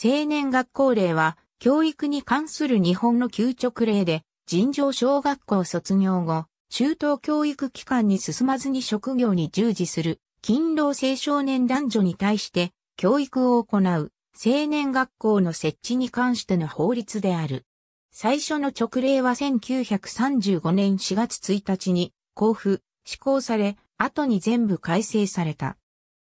青年学校令は、教育に関する日本の給直令で、尋常小学校卒業後、中等教育機関に進まずに職業に従事する、勤労青少年男女に対して、教育を行う、青年学校の設置に関しての法律である。最初の直令は1935年4月1日に交付、施行され、後に全部改正された。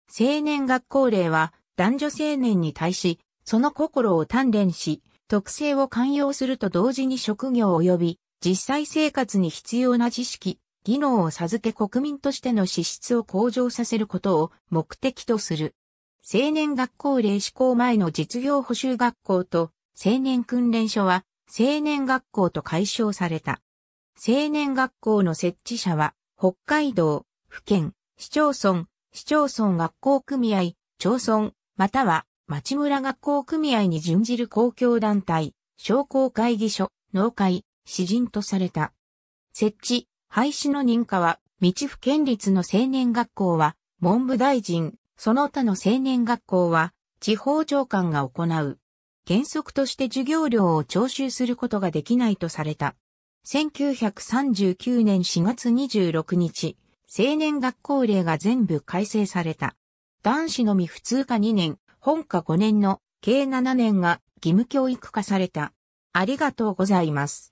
青年学校令は男女青年に対しその心を鍛錬し、特性を寛容すると同時に職業及び実際生活に必要な知識、技能を授け国民としての資質を向上させることを目的とする。青年学校令施行前の実業補修学校と青年訓練所は青年学校と解消された。青年学校の設置者は北海道、府県、市町村、市町村学校組合、町村、または町村学校組合に準じる公共団体、商工会議所、農会、詩人とされた。設置、廃止の認可は、道府県立の青年学校は、文部大臣、その他の青年学校は、地方長官が行う。原則として授業料を徴収することができないとされた。1939年4月26日、青年学校令が全部改正された。男子のみ普通科2年、本科5年の計7年が義務教育化された。ありがとうございます。